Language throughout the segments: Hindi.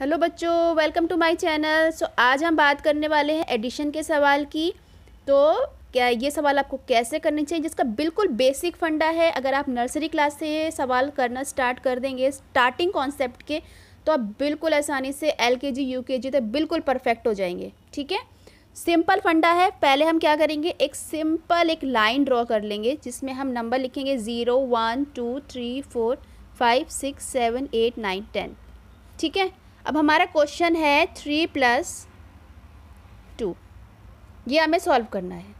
हेलो बच्चों welcome to my channel so आज हम बात करने वाले हैं एडिशन के सवाल की तो क्या ये सवाल आपको कैसे करने चाहिए जिसका बिल्कुल बेसिक फंडा है अगर आप नर्सरी क्लास से ये सवाल करना स्टार्ट कर देंगे स्टार्टिंग कॉन्सेप्ट के तो आप बिल्कुल आसानी से एल के जी यू के जी तक बिल्कुल परफेक्ट हो जाएंगे ठीक है सिंपल फंडा है पहले हम क्या करेंगे एक सिंपल एक लाइन ड्रॉ कर लेंगे जिसमें हम नंबर लिखेंगे zero one two three four five six seven eight nine ten ठीक है अब हमारा क्वेश्चन है थ्री प्लस टू ये हमें सॉल्व करना है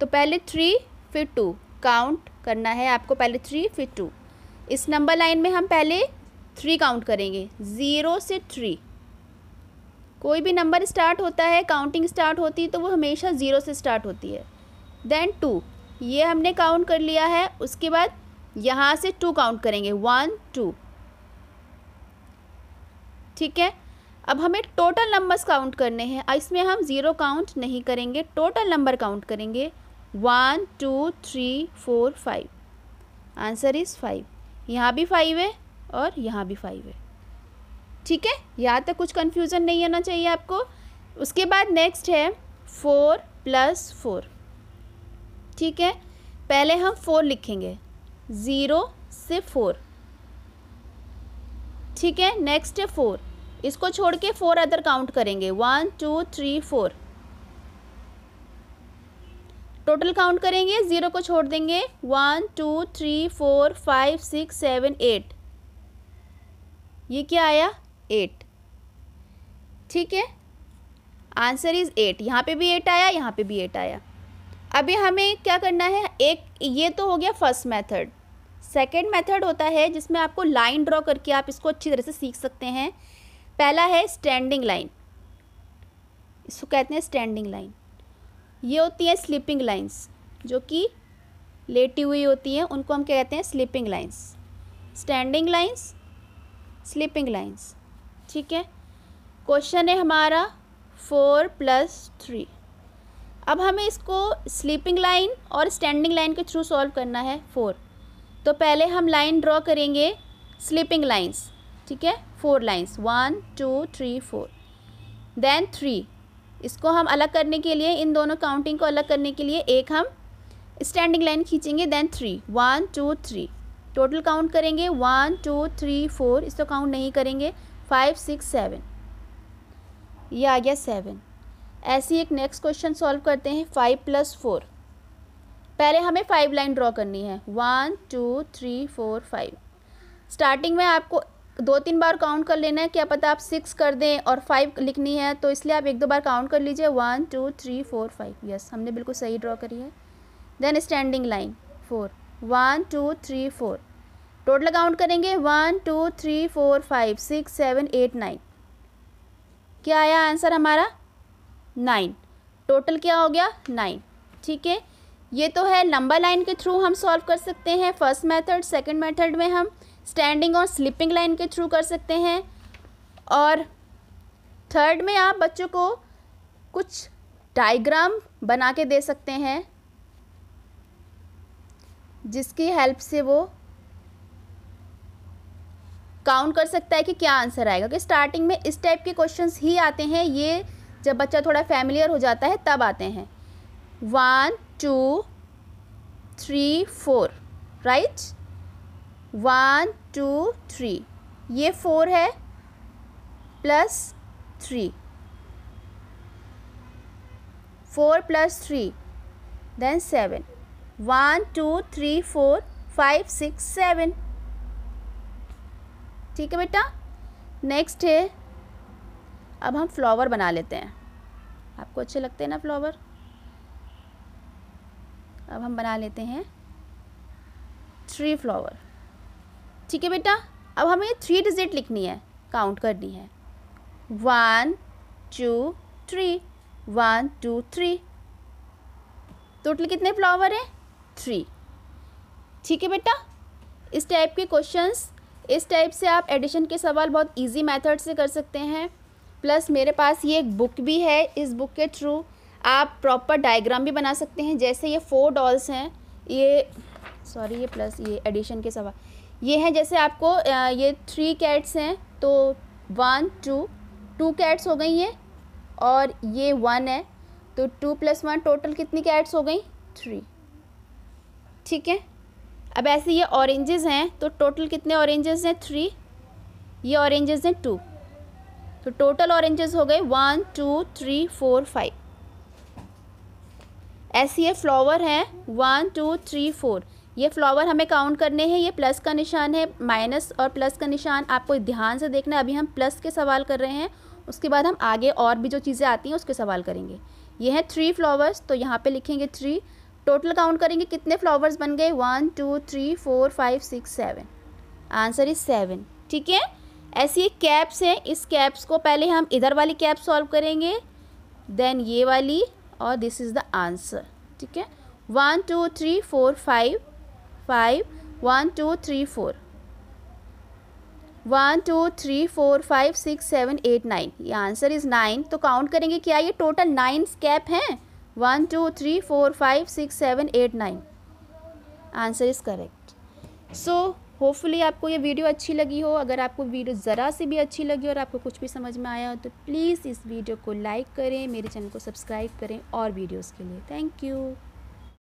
तो पहले थ्री फिर टू काउंट करना है आपको पहले थ्री फिर टू इस नंबर लाइन में हम पहले थ्री काउंट करेंगे ज़ीरो से थ्री कोई भी नंबर स्टार्ट होता है काउंटिंग स्टार्ट होती है तो वो हमेशा ज़ीरो से स्टार्ट होती है देन टू ये हमने काउंट कर लिया है उसके बाद यहाँ से टू काउंट करेंगे वन टू ठीक है अब हमें टोटल नंबर्स काउंट करने हैं इसमें हम ज़ीरो काउंट नहीं करेंगे टोटल नंबर काउंट करेंगे one two three four five answer is five यहाँ भी फाइव है और यहाँ भी फाइव है ठीक है यहाँ तक कुछ कन्फ्यूज़न नहीं होना चाहिए आपको उसके बाद नेक्स्ट है फोर प्लस फोर ठीक है पहले हम फोर लिखेंगे ज़ीरो से फोर ठीक है नेक्स्ट है फोर इसको छोड़ के फोर अदर काउंट करेंगे one two three four total count करेंगे ज़ीरो को छोड़ देंगे one two three four five six seven eight ये क्या आया एट ठीक है आंसर इज़ एट यहाँ पे भी एट आया यहाँ पे भी एट आया अभी हमें क्या करना है एक ये तो हो गया फर्स्ट मेथड सेकेंड मेथड होता है जिसमें आपको लाइन ड्रॉ करके आप इसको अच्छी तरह से सीख सकते हैं पहला है स्टैंडिंग लाइन इसको कहते हैं स्टैंडिंग लाइन ये होती हैं स्लीपिंग लाइंस जो कि लेटी हुई होती हैं उनको हम कहते हैं sleeping lines standing lines sleeping lines ठीक है क्वेश्चन है हमारा फोर प्लस थ्री अब हमें इसको स्लीपिंग लाइन और स्टैंडिंग लाइन के थ्रू सॉल्व करना है फोर तो पहले हम लाइन ड्रॉ करेंगे स्लीपिंग लाइंस ठीक है four lines one two three four then three इसको हम अलग करने के लिए इन दोनों काउंटिंग को अलग करने के लिए एक हम स्टैंडिंग लाइन खींचेंगे then three one two three total count करेंगे वन टू थ्री फोर इसको काउंट नहीं करेंगे फाइव सिक्स सेवन ये आ गया सेवन ऐसे ही एक नेक्स्ट क्वेश्चन सॉल्व करते हैं फाइव प्लस फोर पहले हमें फाइव लाइन ड्रॉ करनी है one two three four five starting में आपको दो तीन बार काउंट कर लेना है क्या पता आप सिक्स कर दें और फाइव लिखनी है तो इसलिए आप एक दो बार काउंट कर लीजिए one two three four five yes हमने बिल्कुल सही ड्रॉ करी है then standing line four one two three four total count करेंगे one two three four five six seven eight nine क्या आया आंसर हमारा नाइन टोटल क्या हो गया नाइन ठीक है ये तो है लंबा लाइन के थ्रू हम सॉल्व कर सकते हैं फर्स्ट मेथड सेकंड मेथड में हम स्टैंडिंग और स्लिपिंग लाइन के थ्रू कर सकते हैं और थर्ड में आप बच्चों को कुछ डायग्राम बना के दे सकते हैं जिसकी हेल्प से वो काउंट कर सकता है कि क्या आंसर आएगा कि स्टार्टिंग में इस टाइप के क्वेश्चंस ही आते हैं ये जब बच्चा थोड़ा फैमिलियर हो जाता है तब आते हैं one two three four right one two three ये फोर है plus three four plus three then seven one two three four five six seven ठीक है बेटा नेक्स्ट है अब हम फ्लावर बना लेते हैं आपको अच्छे लगते हैं ना फ्लावर अब हम बना लेते हैं थ्री फ्लावर ठीक है बेटा अब हमें थ्री डिजिट लिखनी है काउंट करनी है one two three one two three total कितने फ्लावर हैं थ्री ठीक है बेटा इस टाइप के क्वेश्चंस इस टाइप से आप एडिशन के सवाल बहुत इजी मेथड से कर सकते हैं प्लस मेरे पास ये एक बुक भी है इस बुक के थ्रू आप प्रॉपर डायग्राम भी बना सकते हैं जैसे ये फोर डॉल्स हैं ये सॉरी ये प्लस ये एडिशन के सवाल ये हैं जैसे आपको ये थ्री कैट्स हैं तो वन टू टू कैट्स हो गई हैं और ये वन है तो टू प्लस वन टोटल कितनी कैट्स हो गई थ्री ठीक है अब ऐसे ये ऑरेंजेस हैं तो टोटल कितने ऑरेंजेस हैं थ्री ये ऑरेंजेस हैं टू तो टोटल ऑरेंजेस हो गए one two three four five ऐसी ये फ्लावर हैं वन टू थ्री फोर ये फ्लावर हमें काउंट करने हैं ये प्लस का निशान है माइनस और प्लस का निशान आपको ध्यान से देखना अभी हम प्लस के सवाल कर रहे हैं उसके बाद हम आगे और भी जो चीज़ें आती हैं उसके सवाल करेंगे ये हैं थ्री फ्लावर्स तो यहाँ पे लिखेंगे थ्री टोटल काउंट करेंगे कितने फ्लावर्स बन गए one two three four five six seven answer is seven ठीक है ऐसी कैप्स हैं इस कैप्स को पहले हम इधर वाली कैप सॉल्व करेंगे देन ये वाली और दिस इज़ द आंसर ठीक है one two three four five five one two three four one two three four five six seven eight nine ये आंसर इज़ नाइन तो काउंट करेंगे क्या ये टोटल नाइन स्कैप हैं one two three four five six seven eight nine answer is correct so hopefully आपको ये वीडियो अच्छी लगी हो अगर आपको वीडियो ज़रा से भी अच्छी लगी और आपको कुछ भी समझ में आया हो तो प्लीज़ इस वीडियो को लाइक करें मेरे चैनल को सब्सक्राइब करें और वीडियोज़ के लिए थैंक यू